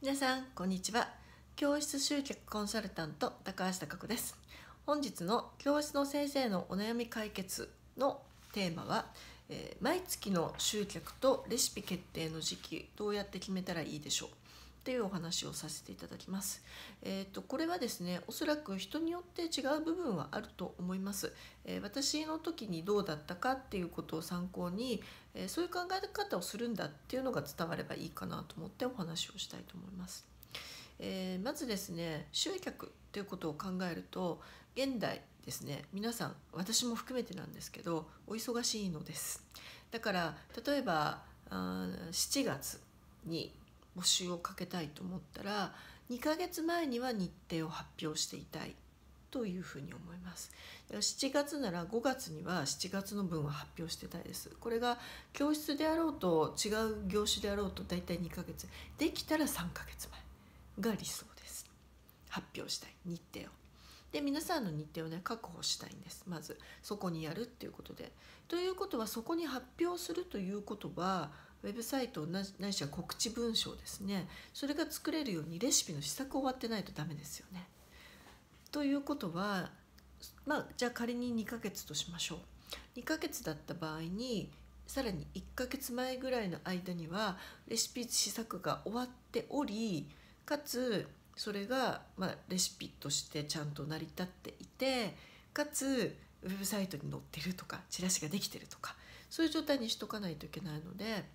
皆さんこんにちは教室集客コンサルタント高橋貴子です本日の教室の先生のお悩み解決のテーマは、えー、毎月の集客とレシピ決定の時期どうやって決めたらいいでしょうっていうお話をさせていただきます。えーと、これはですねおそらく人によって違う部分はあると思います。えー、私の時にどうだったかっていうことを参考に、えー、そういう考え方をするんだっていうのが伝わればいいかなと思ってお話をしたいと思います。えー、まずですね集客ということを考えると現代ですね皆さん私も含めてなんですけどお忙しいのですだから例えばあ7月に募集をかけたいと思ったら2ヶ月前には日程を発表していたいというふに思います。7月なら5月には7月の分は発表してたいです。これが教室であろうと違う業種であろうと大体2ヶ月できたら3ヶ月前が理想です。発表したい日程を。で皆さんの日程をね確保したいんですまずそこにやるっていうことで。ということはそこに発表するということはウェブサイトないしは告知文章ですねそれが作れるようにレシピの試作終わってないとダメですよね。ということはまあじゃあ仮に2ヶ月としましょう。2ヶ月だった場合にさらに1ヶ月前ぐらいの間にはレシピ試作が終わっておりかつそれが、まあ、レシピとしてちゃんと成り立っていてかつウェブサイトに載ってるとかチラシができてるとかそういう状態にしとかないといけないので。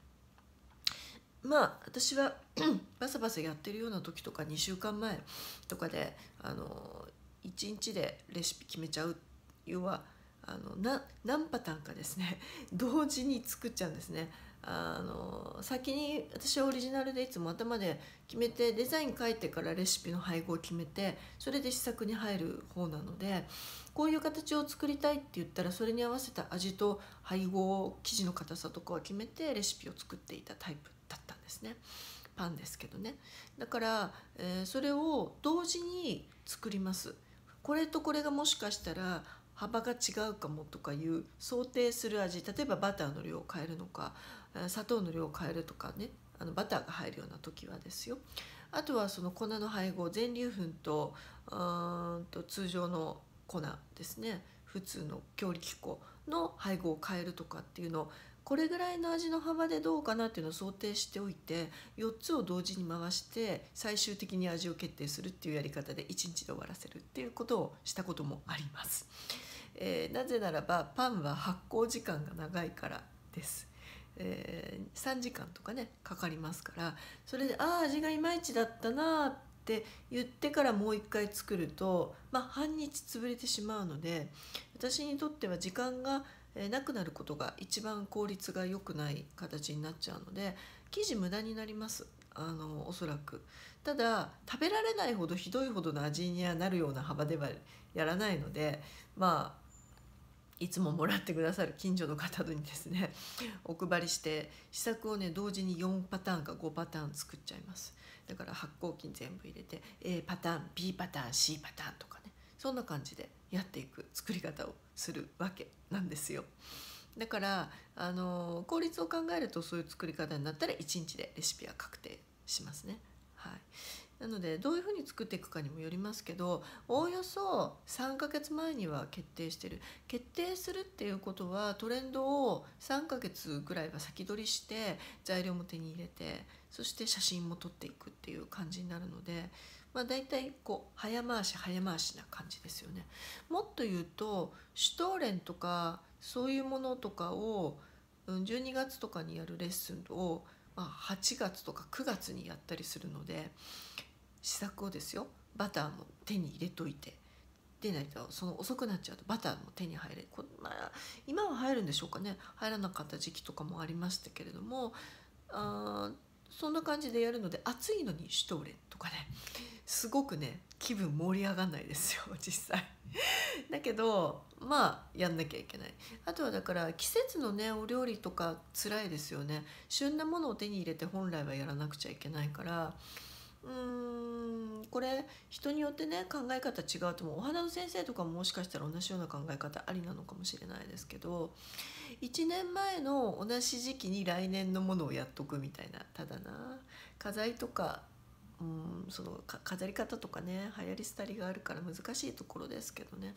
まあ私は バサバサやってるような時とか2週間前とかであの1日でレシピ決めちゃう要はあのな何パターンかですね 同時に作っちゃうんですね。あの先に私はオリジナルでいつも頭で決めてデザイン書いてからレシピの配合を決めてそれで試作に入る方なのでこういう形を作りたいって言ったらそれに合わせた味と配合生地の硬さとかを決めてレシピを作っていたタイプだったんですねパンですけどねだから、えー、それを同時に作りますこれとこれがもしかしたら幅が違うかもとかいう想定する味例えばバターの量を変えるのか砂糖の量を変えるとかねあのバターが入るような時はですよあとはその粉の配合全粒粉とうんと通常の粉ですね普通の強力粉の配合を変えるとかっていうのをこれぐらいの味の幅でどうかなっていうのを想定しておいて4つを同時に回して最終的に味を決定するっていうやり方で1日で終わらせるっていうことをしたこともあります。えー、なぜならばパンは発酵時間が長いからです。えー、3時間とかねかかりますからそれで「ああ味がいまいちだったな」って言ってからもう一回作ると、まあ、半日潰れてしまうので私にとっては時間がえー、なくなることが一番効率が良くない形になっちゃうので生地無駄になりますあのおそらくただ食べられないほどひどいほどの味にはなるような幅ではやらないのでまあいつももらってくださる近所の方にですね お配りして試作をね同時に4パターンか5パターン作っちゃいますだから発酵菌全部入れて A パターン B パターン C パターンとかそんな感じでやっていく作り方をするわけなんですよ。だからあの効率を考えるとそういう作り方になったら1日でレシピは確定しますね。はい、なのでどういうふうに作っていくかにもよりますけどおおよそ3ヶ月前には決定してる決定するっていうことはトレンドを3ヶ月ぐらいは先取りして材料も手に入れてそして写真も撮っていくっていう感じになるのでまあ、大体こう早回し早回しな感じですよね。もっと言うとシュトーレンとかそういうものとかを12月とかにやるレッスンを、まあ、8月とか9月にやったりするので試作をですよバターも手に入れといてでないとその遅くなっちゃうとバターも手に入れこまあ、今は入るんでしょうかね入らなかった時期とかもありましたけれどもあそんな感じでやるので暑いのにシュトーレンとかねすごくね気分盛り上がんないですよ 実際だけどまあやんなきゃいけないあとはだから季節のねお料理とか辛いですよね旬なものを手に入れて本来はやらなくちゃいけないからうーんこれ人によってね考え方違うと思うお花の先生とかももしかしたら同じような考え方ありなのかもしれないですけど1年前の同じ時期に来年のものをやっとくみたいなただな花材とかうん、その飾り方とかね流行り廃りがあるから難しいところですけどね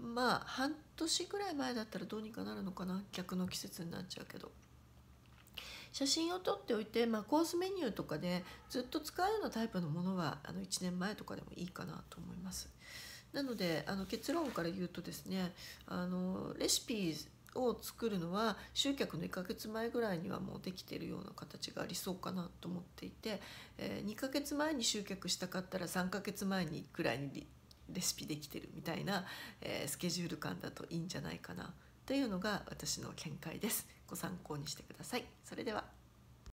まあ半年ぐらい前だったらどうにかなるのかな逆の季節になっちゃうけど写真を撮っておいて、まあ、コースメニューとかでずっと使うようなタイプのものはあの1年前とかでもいいかなと思います。なのであの結論から言うとですねあのレシピを作るのは集客の1ヶ月前ぐらいにはもうできてるような形がありそうかなと思っていて、え2ヶ月前に集客したかったら3ヶ月前にくらいにレシピできてるみたいな、えスケジュール感だといいんじゃないかなというのが私の見解です。ご参考にしてください。それでは